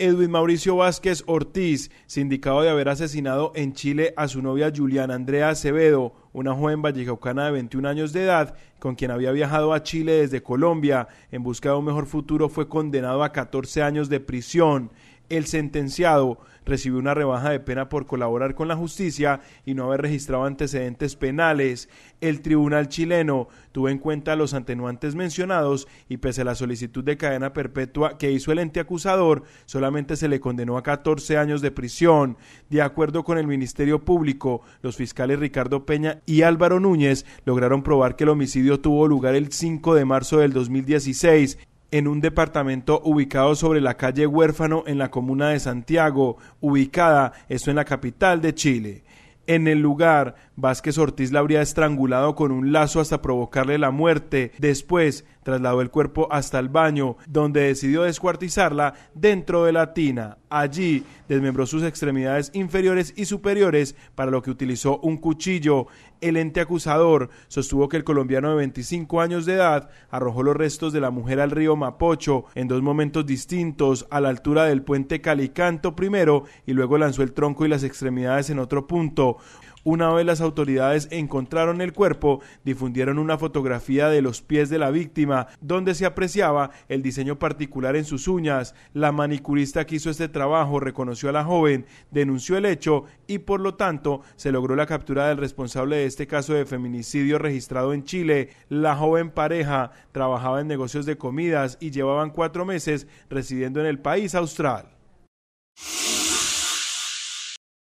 Edwin Mauricio Vázquez Ortiz, sindicado de haber asesinado en Chile a su novia Juliana Andrea Acevedo, una joven vallejaucana de 21 años de edad, con quien había viajado a Chile desde Colombia en busca de un mejor futuro, fue condenado a 14 años de prisión el sentenciado recibió una rebaja de pena por colaborar con la justicia y no haber registrado antecedentes penales. El tribunal chileno tuvo en cuenta los atenuantes mencionados y pese a la solicitud de cadena perpetua que hizo el ente acusador, solamente se le condenó a 14 años de prisión. De acuerdo con el Ministerio Público, los fiscales Ricardo Peña y Álvaro Núñez lograron probar que el homicidio tuvo lugar el 5 de marzo del 2016 en un departamento ubicado sobre la calle Huérfano en la comuna de Santiago, ubicada, eso en la capital de Chile. En el lugar, Vázquez Ortiz la habría estrangulado con un lazo hasta provocarle la muerte. Después trasladó el cuerpo hasta el baño, donde decidió descuartizarla dentro de la tina. Allí desmembró sus extremidades inferiores y superiores, para lo que utilizó un cuchillo. El ente acusador sostuvo que el colombiano de 25 años de edad arrojó los restos de la mujer al río Mapocho en dos momentos distintos, a la altura del puente Calicanto primero y luego lanzó el tronco y las extremidades en otro punto. Una vez las autoridades encontraron el cuerpo, difundieron una fotografía de los pies de la víctima, donde se apreciaba el diseño particular en sus uñas. La manicurista que hizo este trabajo reconoció a la joven, denunció el hecho y por lo tanto se logró la captura del responsable de este caso de feminicidio registrado en Chile. La joven pareja trabajaba en negocios de comidas y llevaban cuatro meses residiendo en el país austral.